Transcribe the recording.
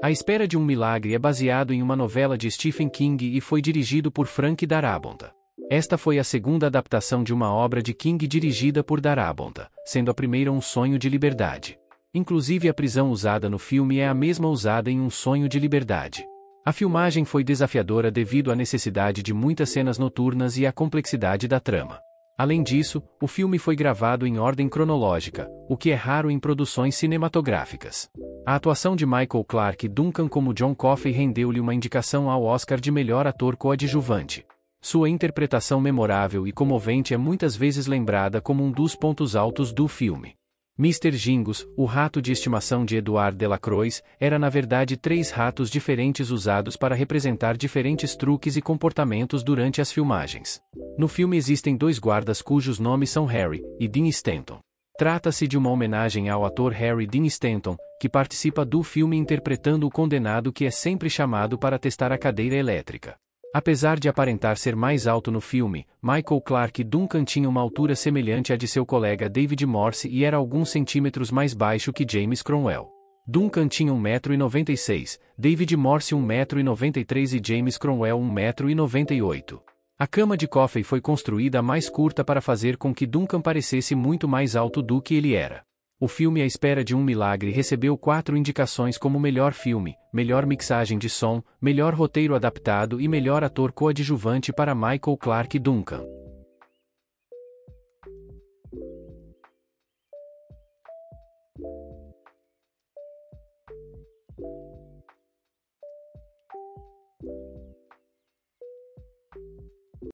A Espera de um Milagre é baseado em uma novela de Stephen King e foi dirigido por Frank Darabonta. Esta foi a segunda adaptação de uma obra de King dirigida por Darabonta, sendo a primeira Um Sonho de Liberdade. Inclusive a prisão usada no filme é a mesma usada em Um Sonho de Liberdade. A filmagem foi desafiadora devido à necessidade de muitas cenas noturnas e à complexidade da trama. Além disso, o filme foi gravado em ordem cronológica, o que é raro em produções cinematográficas. A atuação de Michael Clarke Duncan como John Coffey rendeu-lhe uma indicação ao Oscar de melhor ator coadjuvante. Sua interpretação memorável e comovente é muitas vezes lembrada como um dos pontos altos do filme. Mr. Jingos, o rato de estimação de Eduard Delacroix, era na verdade três ratos diferentes usados para representar diferentes truques e comportamentos durante as filmagens. No filme existem dois guardas cujos nomes são Harry e Dean Stanton. Trata-se de uma homenagem ao ator Harry Dean Stanton, que participa do filme interpretando o condenado que é sempre chamado para testar a cadeira elétrica. Apesar de aparentar ser mais alto no filme, Michael Clark Duncan tinha uma altura semelhante à de seu colega David Morse e era alguns centímetros mais baixo que James Cromwell. Duncan tinha 1,96m, David Morse 1,93m e James Cromwell 1,98m. A cama de Coffey foi construída mais curta para fazer com que Duncan parecesse muito mais alto do que ele era. O filme A Espera de um Milagre recebeu quatro indicações como melhor filme, melhor mixagem de som, melhor roteiro adaptado e melhor ator coadjuvante para Michael Clarke Duncan.